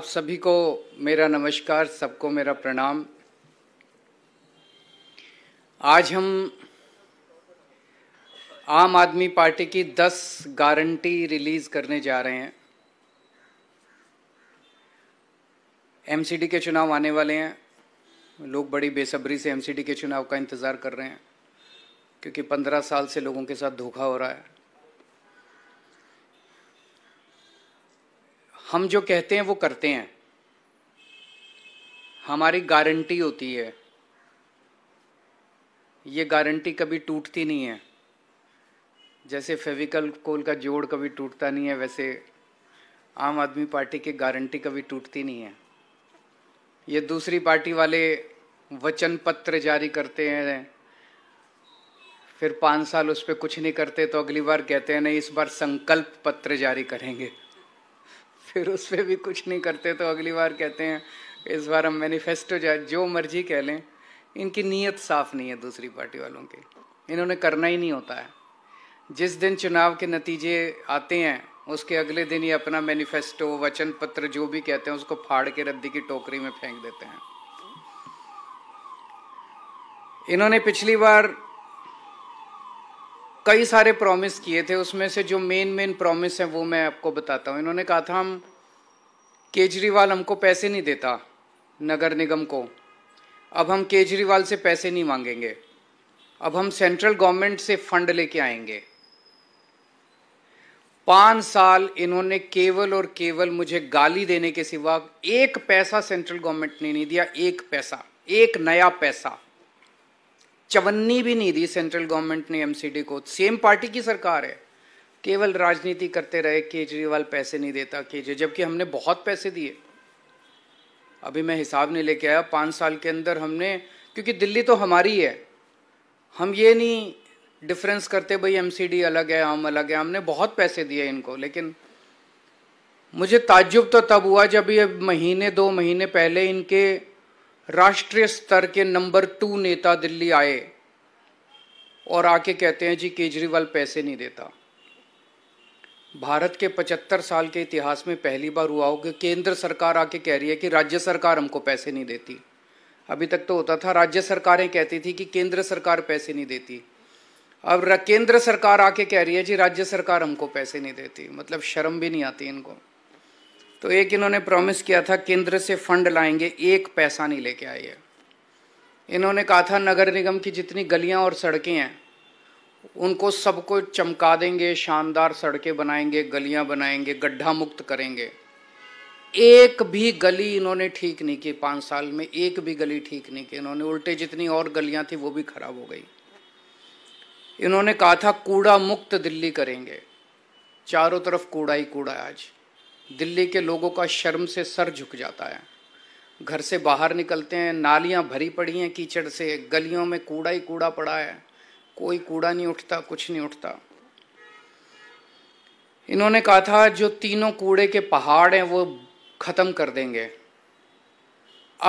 आप सभी को मेरा नमस्कार सबको मेरा प्रणाम आज हम आम आदमी पार्टी की 10 गारंटी रिलीज करने जा रहे हैं एमसीडी के चुनाव आने वाले हैं लोग बड़ी बेसब्री से एमसीडी के चुनाव का इंतज़ार कर रहे हैं क्योंकि 15 साल से लोगों के साथ धोखा हो रहा है हम जो कहते हैं वो करते हैं हमारी गारंटी होती है ये गारंटी कभी टूटती नहीं है जैसे फेविकल कोल का जोड़ कभी टूटता नहीं है वैसे आम आदमी पार्टी की गारंटी कभी टूटती नहीं है ये दूसरी पार्टी वाले वचन पत्र जारी करते हैं फिर पाँच साल उस पर कुछ नहीं करते तो अगली बार कहते हैं नहीं इस बार संकल्प पत्र जारी करेंगे फिर उस पर भी कुछ नहीं करते तो अगली बार कहते हैं इस बार हम मैनिफेस्टो जाए जो मर्जी कह लें इनकी नीयत साफ नहीं है दूसरी पार्टी वालों की इन्होंने करना ही नहीं होता है जिस दिन चुनाव के नतीजे आते हैं उसके अगले दिन ही अपना मैनिफेस्टो वचन पत्र जो भी कहते हैं उसको फाड़ के रद्दी की टोकरी में फेंक देते हैं इन्होंने पिछली बार कई सारे प्रॉमिस किए थे उसमें से जो मेन मेन प्रॉमिस हैं वो मैं आपको बताता हूँ इन्होंने कहा था हम केजरीवाल हमको पैसे नहीं देता नगर निगम को अब हम केजरीवाल से पैसे नहीं मांगेंगे अब हम सेंट्रल गवर्नमेंट से फंड लेके आएंगे पांच साल इन्होंने केवल और केवल मुझे गाली देने के सिवा एक पैसा सेंट्रल गवर्नमेंट ने नहीं दिया एक पैसा एक नया पैसा चवन्नी भी नहीं दी सेंट्रल गवर्नमेंट ने एमसीडी को सेम पार्टी की सरकार है केवल राजनीति करते रहे केजरीवाल पैसे नहीं देता केजरी जबकि हमने बहुत पैसे दिए अभी मैं हिसाब नहीं लेके आया पाँच साल के अंदर हमने क्योंकि दिल्ली तो हमारी है हम ये नहीं डिफरेंस करते भाई एमसीडी अलग है हम अलग है हमने बहुत पैसे दिए इनको लेकिन मुझे ताज्जुब तो तब हुआ जब ये महीने दो महीने पहले इनके राष्ट्रीय स्तर के नंबर टू नेता दिल्ली आए और आके कहते हैं जी केजरीवाल पैसे नहीं देता भारत के 75 साल के इतिहास में पहली बार हुआ हो कि केंद्र सरकार आके कह रही है कि राज्य सरकार हमको पैसे नहीं देती अभी तक तो होता था राज्य सरकारें कहती थी कि केंद्र सरकार पैसे नहीं देती अब केंद्र सरकार आके कह रही है जी राज्य सरकार हमको पैसे नहीं देती मतलब शर्म भी नहीं आती इनको तो एक इन्होंने प्रॉमिस किया था केंद्र से फंड लाएंगे एक पैसा नहीं लेके आए है इन्होंने कहा था नगर निगम की जितनी गलियां और सड़कें हैं उनको सबको चमका देंगे शानदार सड़कें बनाएंगे गलियां बनाएंगे गड्ढा मुक्त करेंगे एक भी गली इन्होंने ठीक नहीं की पाँच साल में एक भी गली ठीक नहीं की इन्होंने उल्टे जितनी और गलियां थी वो भी खराब हो गई इन्होंने कहा था कूड़ा मुक्त दिल्ली करेंगे चारों तरफ कूड़ा ही कूड़ा आज दिल्ली के लोगों का शर्म से सर झुक जाता है घर से बाहर निकलते हैं नालियां भरी पड़ी हैं कीचड़ से गलियों में कूड़ा ही कूड़ा पड़ा है कोई कूड़ा नहीं उठता कुछ नहीं उठता इन्होंने कहा था जो तीनों कूड़े के पहाड़ हैं वो ख़त्म कर देंगे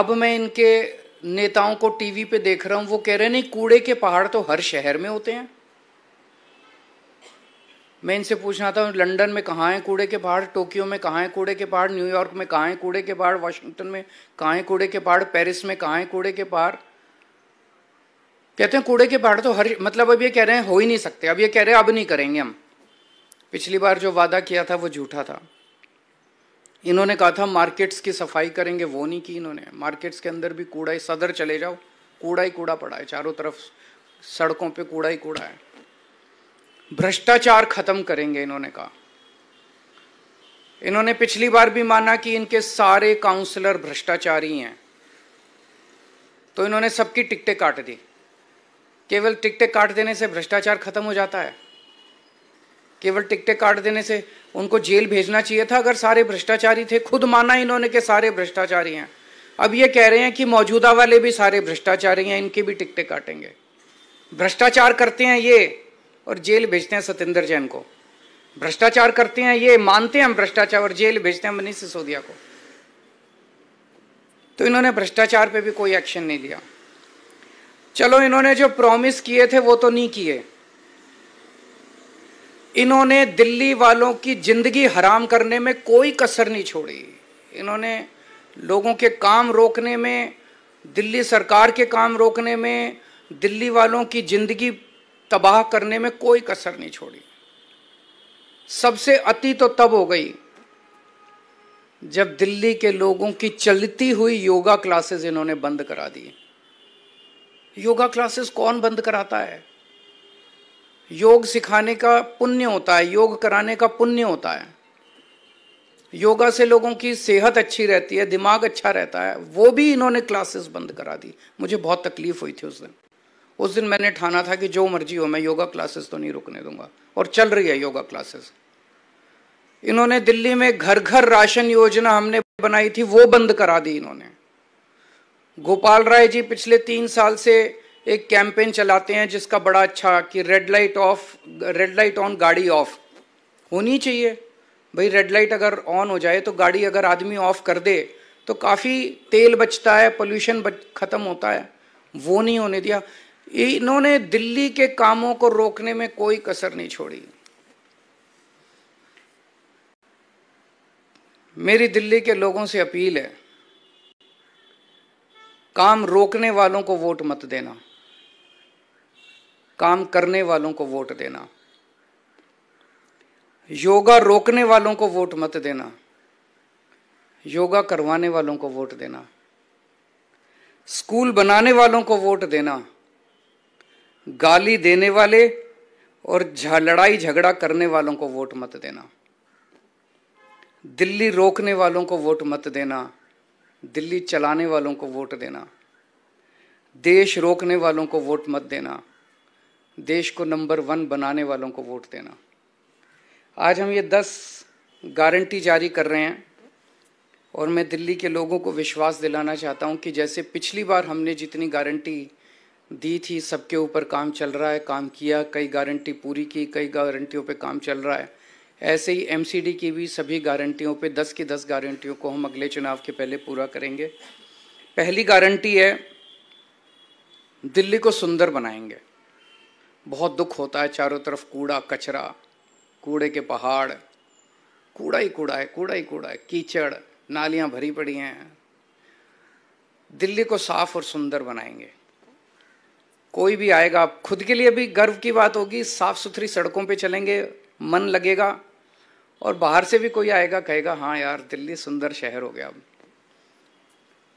अब मैं इनके नेताओं को टीवी पे देख रहा हूँ वो कह रहे नहीं कूड़े के पहाड़ तो हर शहर में होते हैं मैं इनसे पूछना था लंदन में कहाँ हैं कूड़े के पहाड़ टोक्यो में कहाँ हैं कूड़े के पहाड़ न्यूयॉर्क में कहाँ हैं कूड़े के पहाड़ वाशिंगटन में कहाँ हैं कूड़े के पहाड़ पेरिस में कहाँ हैं कूड़े के पहाड़ कहते हैं कूड़े के पहाड़ तो हर मतलब अब ये कह रहे हैं हो ही नहीं सकते अब ये कह रहे हैं अब नहीं करेंगे हम पिछली बार जो वादा किया था वो झूठा था इन्होंने कहा था मार्केट्स की सफाई करेंगे वो नहीं की इन्होंने मार्केट्स के अंदर भी कूड़ा ही सदर चले जाओ कूड़ा ही कूड़ा पड़ा है चारों तरफ सड़कों पे कूड़ा ही कूड़ा है भ्रष्टाचार खत्म करेंगे इन्होंने कहा इन्होंने पिछली बार भी माना कि इनके सारे काउंसलर भ्रष्टाचारी हैं तो इन्होंने सबकी टिकटें काट दी केवल टिकटें काट देने से भ्रष्टाचार खत्म हो जाता है केवल टिकटें काट देने से उनको जेल भेजना चाहिए था अगर सारे भ्रष्टाचारी थे खुद माना इन्होंने के सारे भ्रष्टाचारी हैं अब ये कह रहे हैं कि मौजूदा वाले भी सारे भ्रष्टाचारी हैं इनके भी टिकटें काटेंगे भ्रष्टाचार करते हैं ये और जेल भेजते हैं सत्येंद्र जैन को भ्रष्टाचार करते हैं ये मानते हैं हम भ्रष्टाचार और जेल भेजते हैं मनीष सिसोदिया को तो इन्होंने भ्रष्टाचार पे भी कोई एक्शन नहीं लिया चलो इन्होंने जो प्रॉमिस किए थे वो तो नहीं किए इन्होंने दिल्ली वालों की जिंदगी हराम करने में कोई कसर नहीं छोड़ी इन्होंने लोगों के काम रोकने में दिल्ली सरकार के काम रोकने में दिल्ली वालों की जिंदगी तबाह करने में कोई कसर नहीं छोड़ी सबसे अति तो तब हो गई जब दिल्ली के लोगों की चलती हुई योगा क्लासेस इन्होंने बंद करा दी योगा क्लासेस कौन बंद कराता है योग सिखाने का पुण्य होता है योग कराने का पुण्य होता है योगा से लोगों की सेहत अच्छी रहती है दिमाग अच्छा रहता है वो भी इन्होंने क्लासेस बंद करा दी मुझे बहुत तकलीफ हुई थी उस दिन उस दिन मैंने ठाना था कि जो मर्जी हो मैं योगा क्लासेस तो नहीं रुकने दूंगा और चल रही है योगा क्लासेस इन्होंने दिल्ली में घर घर राशन योजना हमने बनाई थी वो बंद करा दी इन्होंने गोपाल राय जी पिछले तीन साल से एक कैंपेन चलाते हैं जिसका बड़ा अच्छा कि red light off red light on गाड़ी ऑफ होनी चाहिए भाई रेड लाइट अगर ऑन हो जाए तो गाड़ी अगर आदमी ऑफ कर दे तो काफ़ी तेल बचता है पोल्यूशन बच, ख़त्म होता है वो नहीं होने दिया इन्होंने दिल्ली के कामों को रोकने में कोई कसर नहीं छोड़ी मेरी दिल्ली के लोगों से अपील है काम रोकने वालों को वोट मत देना काम करने वालों को वोट देना योगा रोकने वालों को वोट मत देना योगा करवाने वालों को वोट देना स्कूल बनाने वालों को वोट देना गाली देने वाले और लड़ाई झगड़ा करने वालों को वोट मत देना दिल्ली रोकने वालों को वोट मत देना दिल्ली चलाने वालों को वोट देना देश रोकने वालों को वोट मत देना देश को नंबर वन बनाने वालों को वोट देना आज हम ये दस गारंटी जारी कर रहे हैं और मैं दिल्ली के लोगों को विश्वास दिलाना चाहता हूँ कि जैसे पिछली बार हमने जितनी गारंटी दी थी सबके ऊपर काम चल रहा है काम किया कई गारंटी पूरी की कई गारंटियों पे काम चल रहा है ऐसे ही एमसीडी की भी सभी गारंटियों पे 10 की 10 गारंटियों को हम अगले चुनाव के पहले पूरा करेंगे पहली गारंटी है दिल्ली को सुंदर बनाएंगे बहुत दुख होता है चारों तरफ कूड़ा कचरा कूड़े के पहाड़ कूड़ा ही कूड़ा है कूड़ा ही कूड़ा है कीचड़ नालियाँ भरी पड़ी हैं दिल्ली को साफ और सुंदर बनाएंगे कोई भी आएगा आप खुद के लिए भी गर्व की बात होगी साफ सुथरी सड़कों पे चलेंगे मन लगेगा और बाहर से भी कोई आएगा कहेगा हाँ यार दिल्ली सुंदर शहर हो गया अब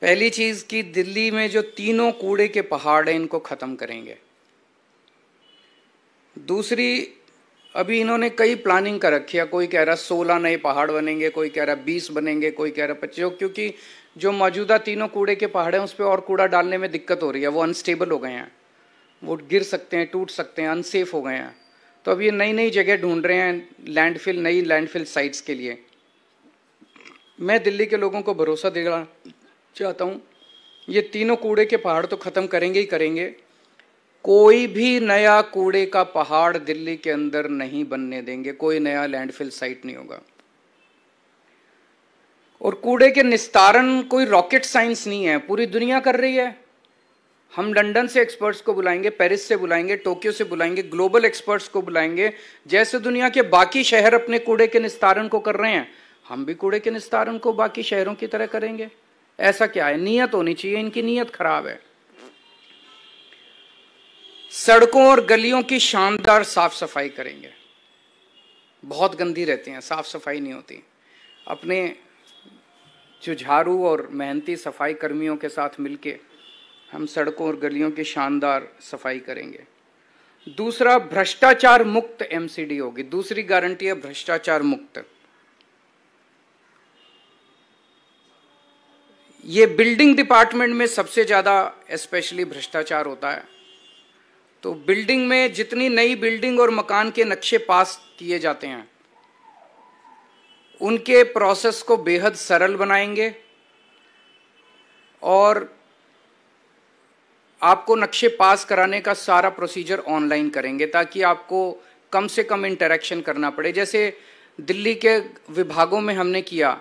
पहली चीज़ कि दिल्ली में जो तीनों कूड़े के पहाड़ हैं इनको ख़त्म करेंगे दूसरी अभी इन्होंने कई प्लानिंग कर रखी है कोई कह रहा सोलह नए पहाड़ बनेंगे कोई कह रहा बीस बनेंगे कोई कह रहा पच्चीस क्योंकि जो मौजूदा तीनों कूड़े के पहाड़ हैं उस पर और कूड़ा डालने में दिक्कत हो रही है वो अनस्टेबल हो गए हैं वो गिर सकते हैं टूट सकते हैं अनसेफ हो गए हैं तो अब ये नई नई जगह ढूंढ रहे हैं लैंडफिल नई लैंडफिल साइट्स के लिए मैं दिल्ली के लोगों को भरोसा देना चाहता हूँ ये तीनों कूड़े के पहाड़ तो ख़त्म करेंगे ही करेंगे कोई भी नया कूड़े का पहाड़ दिल्ली के अंदर नहीं बनने देंगे कोई नया लैंडफिल साइट नहीं होगा और कूड़े के निस्तारण कोई रॉकेट साइंस नहीं है पूरी दुनिया कर रही है हम लंदन से एक्सपर्ट्स को बुलाएंगे पेरिस से बुलाएंगे टोक्यो से बुलाएंगे ग्लोबल एक्सपर्ट्स को बुलाएंगे जैसे दुनिया के बाकी शहर अपने कूड़े के निस्तारण को कर रहे हैं हम भी कूड़े के निस्तारण को बाकी शहरों की तरह करेंगे ऐसा क्या है नीयत होनी चाहिए इनकी नीयत खराब है सड़कों और गलियों की शानदार साफ सफाई करेंगे बहुत गंदी रहती हैं साफ सफाई नहीं होती अपने जुझारू और मेहनती सफाई कर्मियों के साथ मिलके हम सड़कों और गलियों की शानदार सफाई करेंगे दूसरा भ्रष्टाचार मुक्त एमसीडी होगी दूसरी गारंटी है भ्रष्टाचार मुक्त ये बिल्डिंग डिपार्टमेंट में सबसे ज़्यादा स्पेशली भ्रष्टाचार होता है तो बिल्डिंग में जितनी नई बिल्डिंग और मकान के नक्शे पास किए जाते हैं उनके प्रोसेस को बेहद सरल बनाएंगे और आपको नक्शे पास कराने का सारा प्रोसीजर ऑनलाइन करेंगे ताकि आपको कम से कम इंटरेक्शन करना पड़े जैसे दिल्ली के विभागों में हमने किया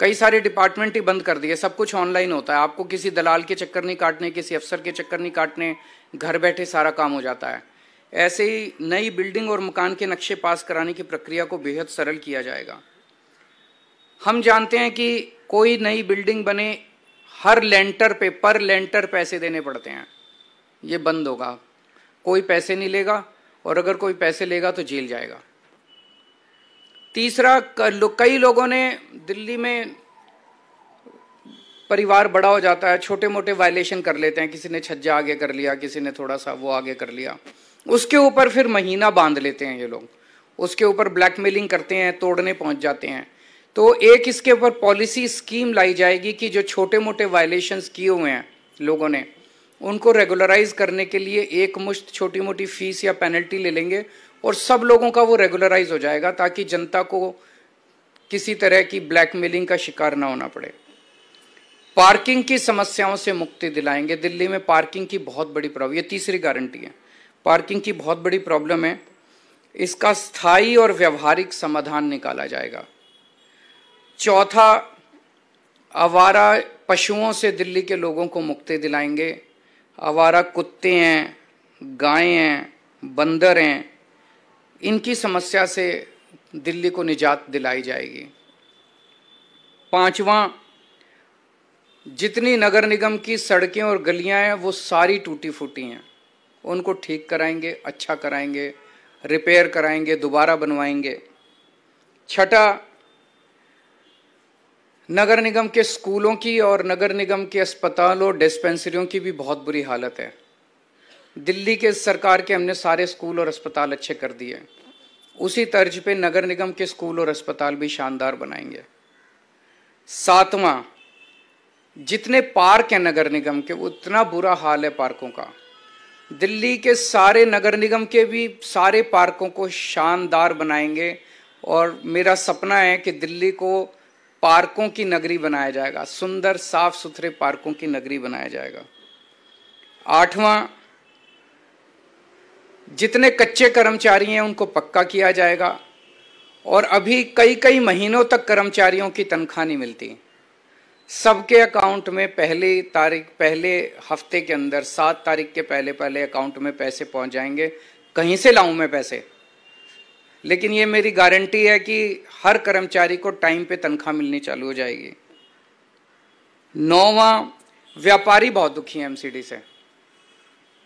कई सारे डिपार्टमेंट ही बंद कर दिए सब कुछ ऑनलाइन होता है आपको किसी दलाल के चक्कर नहीं काटने किसी अफसर के चक्कर नहीं काटने घर बैठे सारा काम हो जाता है ऐसे ही नई बिल्डिंग और मकान के नक्शे पास कराने की प्रक्रिया को बेहद सरल किया जाएगा हम जानते हैं कि कोई नई बिल्डिंग बने हर लेंटर पे पर लेंटर पैसे देने पड़ते हैं ये बंद होगा कोई पैसे नहीं लेगा और अगर कोई पैसे लेगा तो जेल जाएगा तीसरा कई लोगों ने दिल्ली में परिवार बड़ा हो जाता है छोटे मोटे वायलेशन कर लेते हैं किसी ने छज्जा आगे कर लिया किसी ने थोड़ा सा वो आगे कर लिया उसके ऊपर फिर महीना बांध लेते हैं ये लोग उसके ऊपर ब्लैकमेलिंग करते हैं तोड़ने पहुंच जाते हैं तो एक इसके ऊपर पॉलिसी स्कीम लाई जाएगी कि जो छोटे मोटे वायलेशंस किए हुए हैं लोगों ने उनको रेगुलराइज करने के लिए एक मुश्त छोटी मोटी फीस या पेनल्टी ले लेंगे और सब लोगों का वो रेगुलराइज हो जाएगा ताकि जनता को किसी तरह की ब्लैकमेलिंग का शिकार ना होना पड़े पार्किंग की समस्याओं से मुक्ति दिलाएंगे दिल्ली में पार्किंग की बहुत बड़ी प्रॉब्लम ये तीसरी गारंटी है पार्किंग की बहुत बड़ी प्रॉब्लम है इसका स्थायी और व्यवहारिक समाधान निकाला जाएगा चौथा आवारा पशुओं से दिल्ली के लोगों को मुक्ति दिलाएंगे आवारा कुत्ते हैं गायें हैं बंदर हैं इनकी समस्या से दिल्ली को निजात दिलाई जाएगी पांचवा जितनी नगर निगम की सड़कें और गलियां हैं वो सारी टूटी फूटी हैं उनको ठीक कराएंगे अच्छा कराएंगे रिपेयर कराएंगे दोबारा बनवाएंगे छठा नगर निगम के स्कूलों की और नगर निगम के अस्पतालों और डिस्पेंसरियों की भी बहुत बुरी हालत है दिल्ली के सरकार के हमने सारे स्कूल और अस्पताल अच्छे कर दिए उसी तर्ज पे नगर निगम के स्कूल और अस्पताल भी शानदार बनाएंगे सातवा जितने पार्क हैं नगर निगम के उतना बुरा हाल है पार्कों का दिल्ली के सारे नगर निगम के भी सारे पार्कों को शानदार बनाएंगे और मेरा सपना है कि दिल्ली को पार्कों की नगरी बनाया जाएगा सुंदर साफ सुथरे पार्कों की नगरी बनाया जाएगा आठवां जितने कच्चे कर्मचारी हैं उनको पक्का किया जाएगा और अभी कई कई महीनों तक कर्मचारियों की तनख्वाह नहीं मिलती सबके अकाउंट में पहले तारीख पहले हफ्ते के अंदर सात तारीख के पहले पहले अकाउंट में पैसे पहुंच जाएंगे कहीं से लाऊं मैं पैसे लेकिन ये मेरी गारंटी है कि हर कर्मचारी को टाइम पे तनख्वाह मिलनी चालू हो जाएगी नौवा व्यापारी बहुत दुखी है एमसीडी से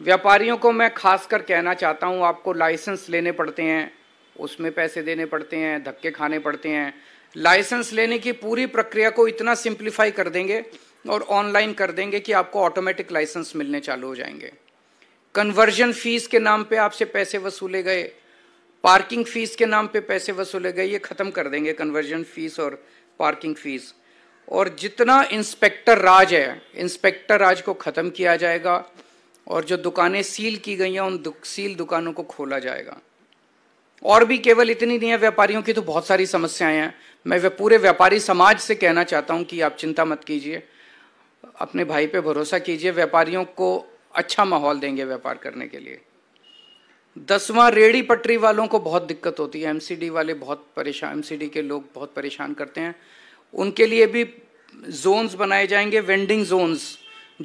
व्यापारियों को मैं खासकर कहना चाहता हूँ आपको लाइसेंस लेने पड़ते हैं उसमें पैसे देने पड़ते हैं धक्के खाने पड़ते हैं लाइसेंस लेने की पूरी प्रक्रिया को इतना सिंप्लीफाई कर देंगे और ऑनलाइन कर देंगे कि आपको ऑटोमेटिक लाइसेंस मिलने चालू हो जाएंगे कन्वर्जन फीस के नाम पे आपसे पैसे वसूले गए पार्किंग फीस के नाम पे पैसे वसूले गए ये ख़त्म कर देंगे कन्वर्जन फीस और पार्किंग फीस और जितना इंस्पेक्टर राज है इंस्पेक्टर राज को ख़त्म किया जाएगा और जो दुकानें सील की गई हैं उन दुक, सील दुकानों को खोला जाएगा और भी केवल इतनी नहीं है व्यापारियों की तो बहुत सारी समस्याएं हैं मैं वे पूरे व्यापारी समाज से कहना चाहता हूं कि आप चिंता मत कीजिए अपने भाई पे भरोसा कीजिए व्यापारियों को अच्छा माहौल देंगे व्यापार करने के लिए दसवां रेड़ी पटरी वालों को बहुत दिक्कत होती है एमसीडी वाले बहुत परेशान एमसीडी के लोग बहुत परेशान करते हैं उनके लिए भी जोन्स बनाए जाएंगे वेंडिंग जोन्स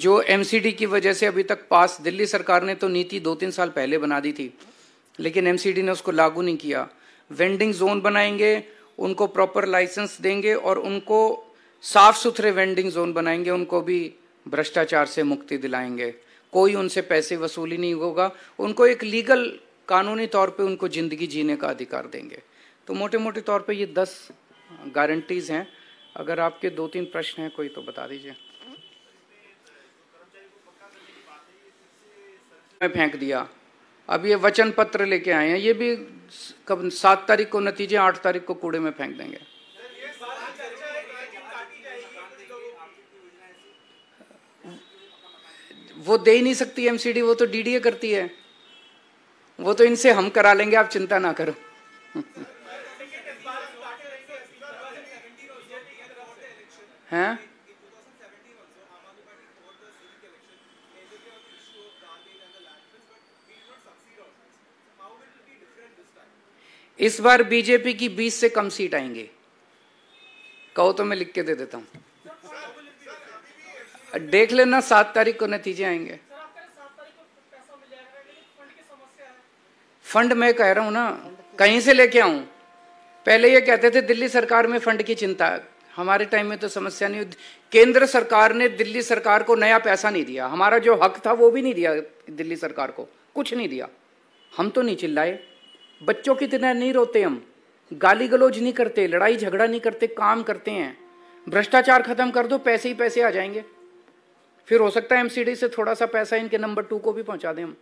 जो एमसीडी की वजह से अभी तक पास दिल्ली सरकार ने तो नीति दो तीन साल पहले बना दी थी लेकिन एमसीडी ने उसको लागू नहीं किया वेंडिंग जोन बनाएंगे उनको प्रॉपर लाइसेंस देंगे और उनको साफ सुथरे वेंडिंग जोन बनाएंगे उनको भी भ्रष्टाचार से मुक्ति दिलाएंगे कोई उनसे पैसे वसूली नहीं होगा उनको एक लीगल कानूनी तौर पे उनको ज़िंदगी जीने का अधिकार देंगे तो मोटे मोटे तौर पे ये दस गारंटीज़ हैं अगर आपके दो तीन प्रश्न हैं कोई तो बता दीजिए मैं फेंक दिया अब ये वचन पत्र लेके आए हैं ये भी कब सात तारीख को नतीजे आठ तारीख को कूड़े में फेंक देंगे वो दे ही नहीं सकती एमसीडी वो तो डीडीए करती है वो तो इनसे हम करा लेंगे आप चिंता ना करो हैं इस बार बीजेपी की 20 से कम सीट आएंगे कहो तो मैं लिख के दे देता हूं देख लेना सात तारीख को नतीजे आएंगे फंड मैं कह रहा हूं ना कहीं से लेके आऊं पहले ये कहते थे दिल्ली सरकार में फंड की चिंता हमारे टाइम में तो समस्या नहीं केंद्र सरकार ने दिल्ली सरकार को नया पैसा नहीं दिया हमारा जो हक था वो भी नहीं दिया दिल्ली सरकार को कुछ नहीं दिया हम तो नहीं चिल्लाए बच्चों की तरह नहीं रोते हम गाली गलोज नहीं करते लड़ाई झगड़ा नहीं करते काम करते हैं भ्रष्टाचार खत्म कर दो पैसे ही पैसे आ जाएंगे फिर हो सकता है एमसीडी से थोड़ा सा पैसा इनके नंबर टू को भी पहुंचा दें हम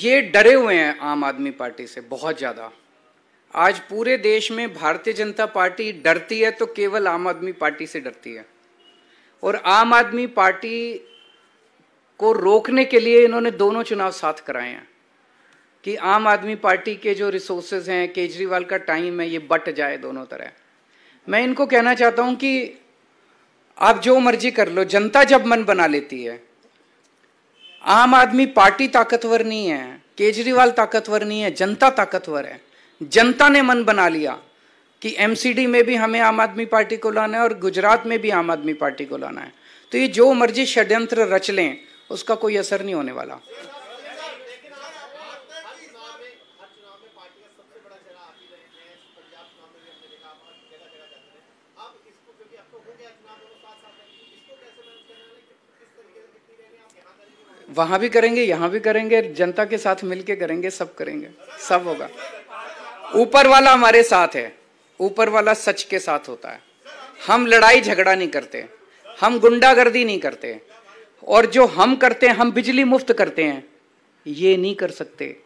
ये डरे हुए हैं आम आदमी पार्टी से बहुत ज्यादा आज पूरे देश में भारतीय जनता पार्टी डरती है तो केवल आम आदमी पार्टी से डरती है और आम आदमी पार्टी को रोकने के लिए इन्होंने दोनों चुनाव साथ कराए हैं कि आम आदमी पार्टी के जो रिसोर्सेज हैं केजरीवाल का टाइम है ये बट जाए दोनों तरह मैं इनको कहना चाहता हूं कि आप जो मर्जी कर लो जनता जब मन बना लेती है आम आदमी पार्टी ताकतवर नहीं है केजरीवाल ताकतवर नहीं है जनता ताकतवर है जनता ने मन बना लिया कि एमसीडी में भी हमें आम आदमी पार्टी को लाना है और गुजरात में भी आम आदमी पार्टी को लाना है तो ये जो मर्जी षड्यंत्र रच लें उसका कोई असर नहीं होने वाला वहां भी करेंगे यहां भी करेंगे जनता के साथ मिलके करेंगे सब करेंगे सब होगा ऊपर वाला हमारे साथ है ऊपर वाला सच के साथ होता है हम लड़ाई झगड़ा नहीं करते हम गुंडागर्दी नहीं करते और जो हम करते हैं हम बिजली मुफ्त करते हैं ये नहीं कर सकते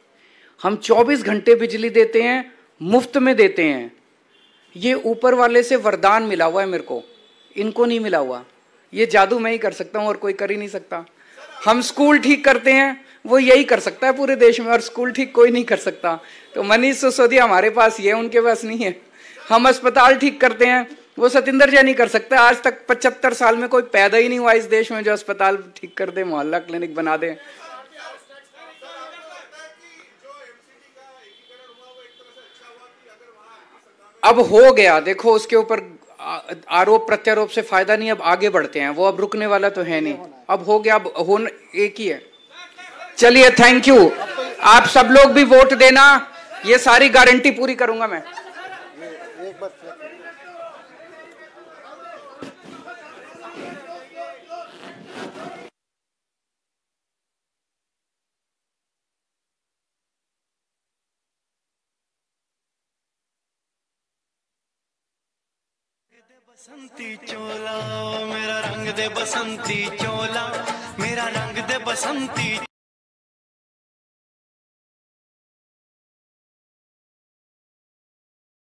हम 24 घंटे बिजली देते हैं मुफ्त में देते हैं ये ऊपर वाले से वरदान मिला हुआ है मेरे को इनको नहीं मिला हुआ ये जादू मैं ही कर सकता हूं और कोई कर ही नहीं सकता हम स्कूल ठीक करते हैं वो यही कर सकता है पूरे देश में और स्कूल ठीक कोई नहीं कर सकता तो मनीष सिसोदिया हमारे पास ये उनके पास नहीं है हम अस्पताल ठीक करते हैं वो सतेंद्र जैन कर सकता है आज तक पचहत्तर साल में कोई पैदा ही नहीं हुआ इस देश में जो अस्पताल ठीक कर दे मोहल्ला क्लिनिक बना दे अब हो गया देखो उसके ऊपर आरोप प्रत्यारोप से फायदा नहीं अब आगे बढ़ते हैं वो अब रुकने वाला तो है नहीं अब हो गया अब हो एक ही है चलिए थैंक यू आप सब लोग भी वोट देना ये सारी गारंटी पूरी करूंगा मैं ਬਸੰਤੀ ਚੋਲਾ ਮੇਰਾ ਰੰਗ ਦੇ ਬਸੰਤੀ ਚੋਲਾ ਮੇਰਾ ਰੰਗ ਦੇ ਬਸੰਤੀ